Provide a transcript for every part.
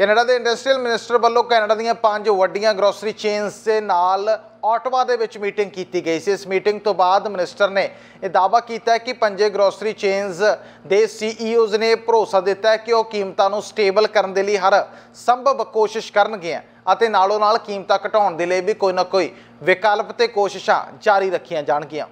Canada ਦੇ industrial minister ਵੱਲੋਂ Canada ਦੀਆਂ ਪੰਜ ਵੱਡੀਆਂ ਗਰੋਸਰੀ ਚੇਨਸ ਦੇ ਨਾਲ ਆਟਵਾ ਦੇ ਵਿੱਚ ਮੀਟਿੰਗ ਕੀਤੀ ਗਈ ਸੀ ਇਸ ਮੀਟਿੰਗ ਤੋਂ ਬਾਅਦ ਮਿਨਿਸਟਰ ਨੇ ਇਹ ਦਾਅਵਾ ਕੀਤਾ ਕਿ ਪੰਜੇ ਗਰੋਸਰੀ ਚੇਨਸ ਦੇ ਸੀਈਓਜ਼ e ਨੇ ਭਰੋਸਾ ਦਿੱਤਾ ਕਿ ਉਹ ਕੀਮਤਾਂ ਨੂੰ ਸਟੇਬਲ ਕਰਨ ਦੇ ਲਈ ਹਰ ਸੰਭਵ ਕੋਸ਼ਿਸ਼ ਕਰਨਗੇ ਅਤੇ ਨਾਲੋਂ ਨਾਲ ਕੀਮਤਾਂ ਘਟਾਉਣ ਦੇ ਲਈ ਵੀ ਕੋਈ ਨਾ ਕੋਈ ਵਿਕਲਪ ਤੇ ਕੋਸ਼ਿਸ਼ਾਂ ਜਾਰੀ ਰੱਖੀਆਂ ਜਾਣਗੀਆਂ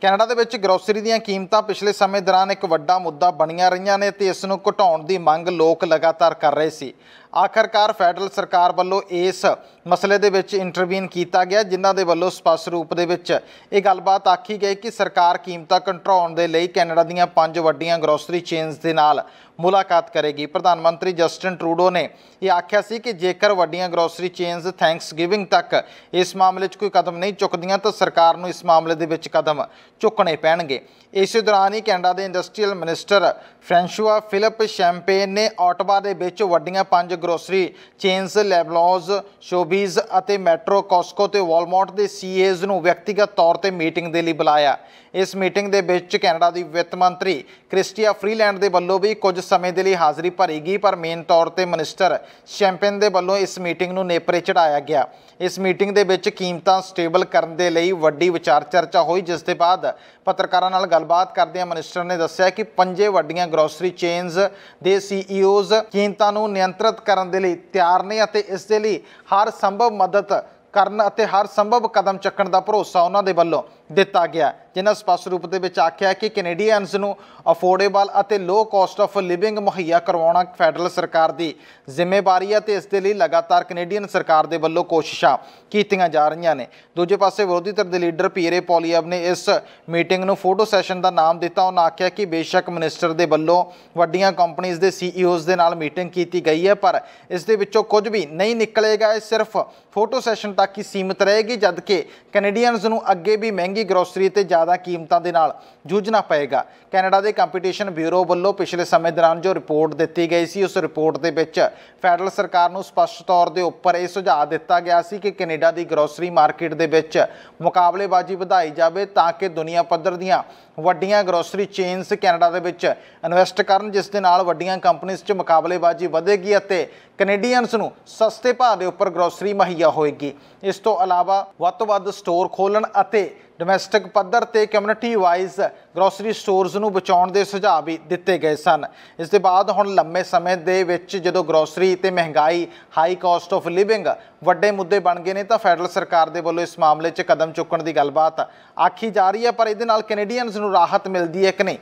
ਕੈਨੇਡਾ ਦੇ ਵਿੱਚ ਗਰੋਸਰੀ ਦੀਆਂ ਕੀਮਤਾਂ ਪਿਛਲੇ ਸਮੇਂ ਦੌਰਾਨ ਇੱਕ ਵੱਡਾ ਮੁੱਦਾ ਬਣੀਆਂ ਰਹੀਆਂ ਨੇ ਤੇ ਇਸ ਨੂੰ ਘਟਾਉਣ ਦੀ ਮੰਗ ਲੋਕ ਲਗਾਤਾਰ ਕਰ ਰਹੇ ਸੀ ਆਖਰਕਾਰ ਫੈਡਰਲ ਸਰਕਾਰ ਵੱਲੋਂ ਇਸ ਮਸਲੇ ਦੇ ਵਿੱਚ ਇੰਟਰਵੀਨ ਕੀਤਾ ਗਿਆ ਜਿਨ੍ਹਾਂ ਦੇ ਵੱਲੋਂ ਸਪਸ਼ਟ ਰੂਪ ਦੇ ਵਿੱਚ ਇਹ ਗੱਲਬਾਤ ਆਖੀ ਗਈ ਕਿ ਸਰਕਾਰ ਕੀਮਤਾਂ ਕੰਟਰੋਲ ਦੇ ਲਈ ਕੈਨੇਡਾ ਦੀਆਂ ਪੰਜ ਵੱਡੀਆਂ ਗਰੋਸਰੀ ਚੇਨਸ ਦੇ ਨਾਲ ਮੁਲਾਕਾਤ ਕਰੇਗੀ ਪ੍ਰਧਾਨ ਮੰਤਰੀ ਜਸਟਨ ਟਰੂਡੋ ਨੇ ਇਹ ਆਖਿਆ ਸੀ ਕਿ ਜੇਕਰ ਵੱਡੀਆਂ ਗਰੋਸਰੀ ਚੇਨਸ ਥੈਂਕਸਗਿਵਿੰਗ ਤੱਕ ਇਸ ਮਾਮਲੇ 'ਚ ਕੋਈ ਕਦਮ ਨਹੀਂ ਚੁੱਕਦੀਆਂ ਤਾਂ ਸਰਕਾਰ ਨੂੰ ਇਸ ਮਾਮਲੇ ਦੇ ਵਿੱਚ ਕਦਮ ਚੁੱਕਣੇ ਪੈਣਗੇ ਇਸੇ ਦੌਰਾਨ ਹੀ ਕੈਨੇਡਾ ਦੇ industrial minister François Philippe Champagne ਨੇ ਆਟਵਾ ਦੇ ਵਿੱਚ ਵੱਡੀਆਂ ਪੰਜ ਗਰੋਸਰੀ ਚੇਨਸ ਲੈਬਲੌਜ਼ ਸ਼ੋਬੀਜ਼ ਅਤੇ ਮੈਟਰੋ ਕੋਸਕੋ ਤੇ ਵਾਲਮਾਰਟ ਦੇ ਸੀਏਜ਼ ਨੂੰ ਵਿਅਕਤੀਗਤ ਤੌਰ ਤੇ ਮੀਟਿੰਗ ਦੇ ਲਈ ਬੁਲਾਇਆ ਇਸ ਮੀਟਿੰਗ ਦੇ ਵਿੱਚ ਕੈਨੇਡਾ ਦੀ ਵਿੱਤ ਮੰਤਰੀ ਕ੍ਰਿਸਟੀਆ ਫਰੀਲੈਂਡ ਦੇ ਵੱਲੋਂ ਵੀ ਕੁਝ ਸਮੇਂ ਦੇ ਲਈ ਹਾਜ਼ਰੀ ਭਰੇਗੀ ਪਰ ਮੇਨ ਤੌਰ ਤੇ ਮਿਨਿਸਟਰ ਸ਼ੈਂਪੇਨ ਦੇ ਵੱਲੋਂ ਇਸ ਮੀਟਿੰਗ ਨੂੰ ਨੇਪਰੇ ਚੜਾਇਆ ਗਿਆ ਇਸ ਮੀਟਿੰਗ ਦੇ ਵਿੱਚ ਕੀਮਤਾਂ ਸਟੇਬਲ ਕਰਨ ਦੇ ਲਈ ਵੱਡੀ ਵਿਚਾਰ ਚਰਚਾ ਹੋਈ ਜਿਸ ਦੇ ਬਾਅਦ ਪੱਤਰਕਾਰਾਂ ਨਾਲ ਗੱਲਬਾਤ ਕਰਦਿਆਂ ਮਿਨਿਸਟਰ ਨੇ ਦੱਸਿਆ ਕਿ ਪੰਜੇ ਵੱਡੀਆਂ ਗਰੋਸਰੀ ਚੇਨਸ ਦੇ ਸੀਈਓਜ਼ e ਕੀਮਤਾਂ ਨੂੰ ਨਿਯੰਤਰਿਤ ਕਰਨ ਦੇ ਲਈ ਤਿਆਰ ਨੇ ਅਤੇ ਇਸ ਦੇ ਲਈ ਹਰ ਸੰਭਵ ਮਦਦ ਕਰਨ ਅਤੇ ਹਰ ਸੰਭਵ ਕਦਮ ਚੱਕਣ ਦਾ ਭਰੋਸਾ ਉਹਨਾਂ ਦੇ ਵੱਲੋਂ ਦਿੱਤਾ ਗਿਆ ਜਿਨ੍ਹਾਂ ਸਪਸ਼ਟ ਰੂਪ ਦੇ ਵਿੱਚ ਆਖਿਆ ਕਿ ਕੈਨੇਡੀਅਨਸ ਨੂੰ ਅਫੋਰਡੇਬਲ ਅਤੇ ਲੋ ਕਾਸਟ ਆਫ ਲਿਵਿੰਗ ਮੁਹੱਈਆ ਕਰਵਾਉਣਾ ਫੈਡਰਲ ਸਰਕਾਰ ਦੀ ਜ਼ਿੰਮੇਵਾਰੀ ਹੈ ਤੇ ਇਸ ਦੇ ਲਈ ਲਗਾਤਾਰ ਕੈਨੇਡੀਅਨ ਸਰਕਾਰ ਦੇ ਵੱਲੋਂ ਕੋਸ਼ਿਸ਼ਾਂ ਕੀਤੀਆਂ ਜਾ ਰਹੀਆਂ ਨੇ ਦੂਜੇ ਪਾਸੇ ਵਿਰੋਧੀ ਧਿਰ ਦੇ ਲੀਡਰ ਪੀਰੇ ਪੋਲੀਅਬ ਨੇ ਇਸ ਮੀਟਿੰਗ ਨੂੰ ਫੋਟੋ ਸੈਸ਼ਨ ਦਾ ਨਾਮ ਦਿੱਤਾ ਉਹਨਾਂ ਆਖਿਆ ਕਿ ਬੇਸ਼ੱਕ ਮਿਨਿਸਟਰ ਦੇ ਵੱਲੋਂ ਵੱਡੀਆਂ ਕੰਪਨੀਆਂ ਦੇ ਸੀਈਓਜ਼ e ਦੇ ਨਾਲ ਮੀਟਿੰਗ ਕੀਤੀ ਗਈ ਹੈ ਪਰ ਇਸ ਦੇ ਵਿੱਚੋਂ ਕੁਝ ਵੀ ਨਹੀਂ ਨਿਕਲੇਗਾ ਇਹ ਸਿਰਫ ਫੋਟੋ ਸੈਸ਼ਨ ਤੱਕ ਹੀ ਸੀਮਿਤ ਰਹੇਗੀ ਜਦਕਿ ਕੈਨੇਡੀਅਨਸ ਨੂੰ ਅੱਗੇ ਵੀ ਮਹਿੰਗੀ ਮਹਿੰਗੀ ਗਰੋਸਰੀ ਤੇ ਜ਼ਿਆਦਾ ਕੀਮਤਾਂ ਦੇ ਨਾਲ ਜੂਝਣਾ ਪਏਗਾ ਕੈਨੇਡਾ ਦੇ ਕੰਪੀਟੀਸ਼ਨ ਬਿਊਰੋ ਵੱਲੋਂ ਪਿਛਲੇ ਸਮੇਂ ਦੌਰਾਨ ਜੋ ਰਿਪੋਰਟ ਦਿੱਤੀ ਗਈ ਸੀ ਉਸ ਰਿਪੋਰਟ ਦੇ ਵਿੱਚ ਫੈਡਰਲ ਸਰਕਾਰ ਨੂੰ ਸਪਸ਼ਟ ਤੌਰ ਦੇ ਉੱਪਰ ਇਹ ਸੁਝਾਅ ਦਿੱਤਾ ਗਿਆ ਸੀ ਕਿ ਕੈਨੇਡਾ ਦੀ ਗਰੋਸਰੀ ਮਾਰਕੀਟ ਦੇ ਵਿੱਚ ਮੁਕਾਬਲੇਬਾਜ਼ੀ ਵਧਾਈ ਜਾਵੇ ਤਾਂ ਕਿ ਦੁਨੀਆ ਪੱਧਰ ਦੀਆਂ ਵੱਡੀਆਂ ਗਰੋਸਰੀ ਚੇਨਸ ਕੈਨੇਡਾ ਦੇ ਵਿੱਚ ਇਨਵੈਸਟ ਕਰਨ ਜਿਸ ਦੇ ਨਾਲ ਵੱਡੀਆਂ ਕੰਪਨੀਆਂ 'ਚ ਮੁਕਾਬਲੇਬਾਜ਼ੀ ਵਧੇਗੀ ਅਤੇ ਕੈਨੇਡੀਅਨਸ ਨੂੰ ਸਸਤੇ ਭਾਅ ਦੇ ਉੱਪਰ ਗਰੋਸਰੀ ਮਹੱਈਆ ਹੋਏਗੀ ਇਸ ਤੋਂ ਇਲਾਵਾ ਵੱਧ ਤੋਂ ਵੱਧ ਸਟੋਰ ਖੋਲਣ ਅਤੇ ਡੋਮੈਸਟਿਕ ਪੱਧਰ ਤੇ ਕਮਿਊਨਿਟੀ ਵਾਈਜ਼ ਗਰੋਸਰੀ ਸਟੋਰਸ ਨੂੰ ਬਚਾਉਣ ਦੇ ਸੁਝਾਅ ਵੀ ਦਿੱਤੇ ਗਏ ਸਨ ਇਸ ਦੇ ਬਾਅਦ ਹੁਣ ਲੰਮੇ ਸਮੇਂ ਦੇ ਵਿੱਚ ਜਦੋਂ ਗਰੋਸਰੀ ਤੇ ਮਹਿੰਗਾਈ ਹਾਈ ਕਾਸਟ ਆਫ ਲਿਵਿੰਗ ਵੱਡੇ ਮੁੱਦੇ ਬਣ ਗਏ ਨੇ ਤਾਂ ਫੈਡਰਲ ਸਰਕਾਰ ਦੇ ਵੱਲੋਂ ਇਸ ਮਾਮਲੇ 'ਚ ਕਦਮ ਚੁੱਕਣ ਦੀ ਗੱਲਬਾਤ ਆਖੀ ਜਾ ਰਹੀ ਹੈ ਪਰ ਇਹਦੇ ਨਾਲ ਕੈਨੇਡੀਅਨਸ ਨੂੰ ਰਾਹਤ ਮਿਲਦੀ ਹੈ ਕਿ ਨਹੀਂ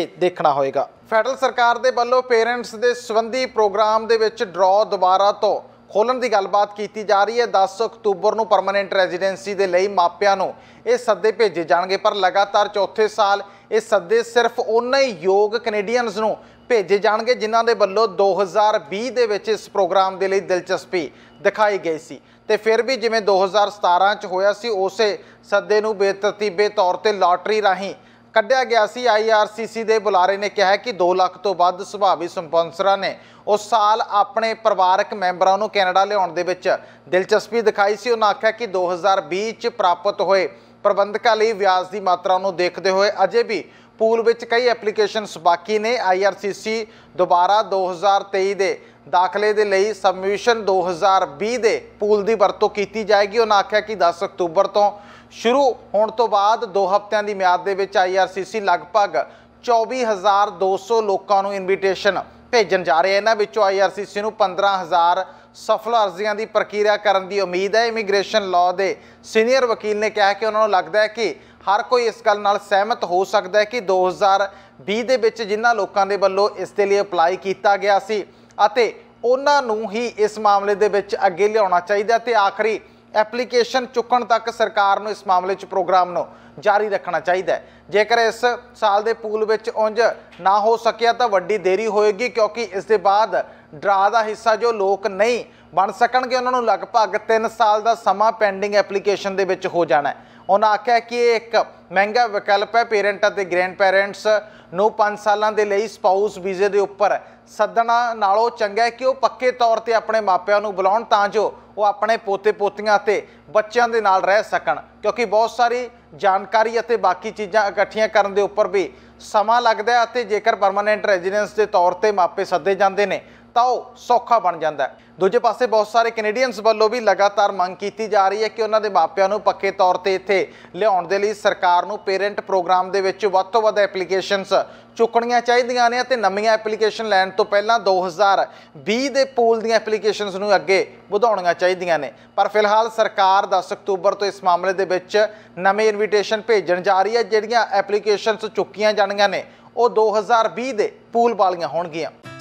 ਇਹ ਦੇਖਣਾ ਹੋਏਗਾ ਫੈਡਰਲ ਸਰਕਾਰ ਦੇ ਵੱਲੋਂ ਪੇਰੈਂਟਸ ਦੇ ਸੰਬੰਧੀ ਪ੍ਰੋਗਰਾਮ ਦੇ ਵਿੱਚ ਡਰਾਅ ਦੁਬਾਰਾ ਤੋਂ ਖੋਲਣ ਦੀ ਗੱਲਬਾਤ ਕੀਤੀ ਜਾ ਰਹੀ ਹੈ 10 ਅਕਤੂਬਰ ਨੂੰ ਪਰਮਨੈਂਟ ਰੈਜ਼ੀਡੈਂਸੀ ਦੇ ਲਈ ਮਾਪਿਆਂ ਨੂੰ ਇਹ ਸੱਦੇ ਭੇਜੇ ਜਾਣਗੇ ਪਰ ਲਗਾਤਾਰ ਚੌਥੇ ਸਾਲ ਇਹ ਸੱਦੇ ਸਿਰਫ ਉਹਨਾਂ ਹੀ ਯੋਗ ਕੈਨੇਡੀਅਨਸ ਨੂੰ ਭੇਜੇ ਜਾਣਗੇ ਜਿਨ੍ਹਾਂ ਦੇ ਵੱਲੋਂ 2020 ਦੇ ਵਿੱਚ ਇਸ ਪ੍ਰੋਗਰਾਮ ਦੇ ਲਈ ਦਿਲਚਸਪੀ ਦਿਖਾਈ ਗਈ ਸੀ ਤੇ ਫਿਰ ਵੀ ਜਿਵੇਂ 2017 ਚ ਹੋਇਆ ਸੀ ਉਸੇ ਸੱਦੇ ਨੂੰ ਬੇਤਰਤੀਬੇ ਤੌਰ ਤੇ ਲਾਟਰੀ ਰਾਹੀਂ ਕੱਢਿਆ ਗਿਆ ਸੀ ਆਈਆਰਸੀਸੀ ਦੇ ਬੁਲਾਰੇ ਨੇ ਕਿਹਾ ਕਿ 2 ਲੱਖ ਤੋਂ ਵੱਧ ਸੁਭਾਵੀ ਸਪਾਂਸਰਾਂ ਨੇ ਉਸ ਸਾਲ ਆਪਣੇ ਪਰਿਵਾਰਕ ਮੈਂਬਰਾਂ ਨੂੰ ਕੈਨੇਡਾ ਲਿਆਉਣ ਦੇ ਵਿੱਚ ਦਿਲਚਸਪੀ ਦਿਖਾਈ ਸੀ ਉਹਨਾਂ ਆਖਿਆ ਕਿ 2020 ਚ ਪ੍ਰਾਪਤ ਹੋਏ ਪ੍ਰਬੰਧਕਾਂ ਲਈ ਵਿਆਜ ਦੀ ਮਾਤਰਾ ਨੂੰ ਦੇਖਦੇ ਹੋਏ ਅਜੇ ਵੀ ਪੂਲ ਵਿੱਚ ਕਈ ਐਪਲੀਕੇਸ਼ਨਸ ਬਾਕੀ ਨੇ ਆਈਆਰਸੀਸੀ ਦੁਬਾਰਾ 2023 ਦੇ ਦਾਖਲੇ ਦੇ ਲਈ ਸਬਮਿਸ਼ਨ 2020 ਦੇ ਪੂਲ ਦੀ ਵਰਤੋਂ ਕੀਤੀ ਜਾਏਗੀ ਉਹਨਾਂ ਆਖਿਆ ਕਿ 10 ਅਕਤੂਬਰ ਤੋਂ ਸ਼ੁਰੂ ਹੋਣ ਤੋਂ ਬਾਅਦ 2 ਹਫ਼ਤਿਆਂ ਦੀ ਮਿਆਦ ਦੇ ਵਿੱਚ ਆਈਆਰਸੀਸੀ ਲਗਭਗ 24200 ਲੋਕਾਂ ਨੂੰ ਇਨਵੀਟੇਸ਼ਨ ਭੇਜਣ ਜਾ ਰਿਹਾ ਇਹਨਾਂ ਵਿੱਚੋਂ ਆਈਆਰਸੀਸੀ ਨੂੰ 15000 ਸਫਲ ਅਰਜ਼ੀਆਂ ਦੀ ਪ੍ਰਕਿਰਿਆ ਕਰਨ ਦੀ ਉਮੀਦ ਹੈ ਇਮੀਗ੍ਰੇਸ਼ਨ ਲਾਅ ਦੇ ਸੀਨੀਅਰ ਵਕੀਲ ਨੇ ਕਿਹਾ ਕਿ ਉਹਨਾਂ ਨੂੰ ਲੱਗਦਾ ਹੈ ਕਿ ਹਰ ਕੋਈ ਇਸ ਗੱਲ ਨਾਲ ਸਹਿਮਤ ਹੋ ਸਕਦਾ ਹੈ ਕਿ 2020 ਦੇ ਵਿੱਚ ਜਿਨ੍ਹਾਂ ਲੋਕਾਂ ਦੇ ਵੱਲੋਂ ਇਸ ਦੇ ਲਈ ਅਪਲਾਈ ਕੀਤਾ ਗਿਆ ਸੀ ਅਤੇ ਉਹਨਾਂ ਨੂੰ ਹੀ ਇਸ ਮਾਮਲੇ ਦੇ ਵਿੱਚ ਅੱਗੇ ਲਿਆਉਣਾ ਚਾਹੀਦਾ ਤੇ ਆਖਰੀ ਐਪਲੀਕੇਸ਼ਨ ਚੁੱਕਣ ਤੱਕ ਸਰਕਾਰ ਨੂੰ ਇਸ ਮਾਮਲੇ 'ਚ ਪ੍ਰੋਗਰਾਮ ਨੂੰ ਜਾਰੀ ਰੱਖਣਾ ਚਾਹੀਦਾ ਹੈ ਜੇਕਰ ਇਸ ਸਾਲ ਦੇ ਪੂਲ ਵਿੱਚ ਉੰਜ ਨਾ ਹੋ ਸਕਿਆ ਤਾਂ ਵੱਡੀ ਦੇਰੀ ਹੋਏਗੀ ਕਿਉਂਕਿ ਇਸ ਦੇ ਬਾਅਦ ਡਰਾ ਦਾ ਹਿੱਸਾ ਜੋ ਲੋਕ ਨਹੀਂ ਬਣ ਸਕਣਗੇ ਉਹਨਾਂ ਨੂੰ ਲਗਭਗ 3 ਸਾਲ ਦਾ ਸਮਾਂ ਪੈਂਡਿੰਗ ਐਪਲੀਕੇਸ਼ਨ ਦੇ ਵਿੱਚ ਹੋ ਜਾਣਾ ਹੈ ਉਹਨਾਂ ਆਖਿਆ ਕਿ ਇਹ ਇੱਕ ਮਹਿੰਗਾ ਵਿਕਲਪ ਹੈ ਪੇਰੈਂਟ ਅਤੇ ਗ੍ਰੈਂਡ ਪੇਰੈਂਟਸ ਨੂੰ 5 ਸਾਲਾਂ ਦੇ ਲਈ ਸਪਾਊਸ ਵੀਜ਼ੇ ਦੇ ਉੱਪਰ ਸੱਦਣਾ ਨਾਲੋਂ ਚੰਗਾ ਹੈ ਕਿ ਉਹ ਪੱਕੇ ਤੌਰ ਤੇ ਆਪਣੇ ਮਾਪਿਆਂ ਨੂੰ ਬੁਲਾਉਣ ਤਾਂ ਜੋ ਉਹ ਆਪਣੇ ਪੋਤੇ-ਪੋਤੀਆਂ ਅਤੇ ਬੱਚਿਆਂ ਦੇ ਨਾਲ ਰਹਿ ਸਕਣ ਕਿਉਂਕਿ ਬਹੁਤ ਸਾਰੀ ਜਾਣਕਾਰੀ ਅਤੇ ਬਾਕੀ ਚੀਜ਼ਾਂ ਇਕੱਠੀਆਂ ਕਰਨ ਦੇ ਉੱਪਰ ਵੀ ਸਮਾਂ ਲੱਗਦਾ ਹੈ ਅਤੇ ਜੇਕਰ ਪਰਮਨੈਂਟ ਰੈਜ਼ੀਡੈਂਸ ਦੇ ਤੌਰ ਤੇ ਮਾਪੇ ਸੱਦੇ ਜਾਂਦੇ ਨੇ ਤਾਂ ਉਹ ਸੌਖਾ ਬਣ ਜਾਂਦਾ ਹੈ ਦੂਜੇ ਪਾਸੇ ਬਹੁਤ ਸਾਰੇ ਕੈਨੇਡੀਅਨਸ ਵੱਲੋਂ ਵੀ ਲਗਾਤਾਰ ਮੰਗ ਕੀਤੀ ਜਾ ਰਹੀ ਹੈ ਕਿ ਉਹਨਾਂ ਦੇ ਮਾਪਿਆਂ ਨੂੰ ਪੱਕੇ ਤੌਰ ਤੇ ਇੱਥੇ ਲਿਆਉਣ ਦੇ ਲਈ ਸਰਕਾਰ ਨੂੰ ਪੇਰੈਂਟ ਪ੍ਰੋਗਰਾਮ ਦੇ ਵਿੱਚ ਵੱਧ ਤੋਂ ਵੱਧ ਐਪਲੀਕੇਸ਼ਨਸ ਚੁੱਕਣੀਆਂ ਚਾਹੀਦੀਆਂ ਨੇ ਅਤੇ ਨਵੀਆਂ ਐਪਲੀਕੇਸ਼ਨ ਲੈਣ ਤੋਂ ਪਹਿਲਾਂ 2020 ਦੇ ਪੂਲ ਦੀਆਂ ਐਪਲੀਕੇਸ਼ਨਸ ਨੂੰ ਅੱਗੇ ਵਧਾਉਣੀਆਂ ਚਾਹੀਦੀਆਂ ਨੇ ਪਰ ਫਿਲਹਾਲ ਸਰਕਾਰ 10 ਅਕਤੂਬਰ ਤੋਂ ਇਸ ਮਾਮਲੇ ਦੇ ਵਿੱਚ ਨਵੇਂ ਇਨਵੀਟੇਸ਼ਨ ਭੇਜਣ ਜਾ ਰਹੀ ਹੈ ਜਿਹੜੀਆਂ ਐਪਲੀਕੇਸ਼ਨਸ ਚੁੱਕੀਆਂ ਜਾਣੀਆਂ ਨੇ ਉਹ 2020 ਦੇ ਪੂਲ ਵਾਲੀਆਂ ਹੋਣਗੀਆਂ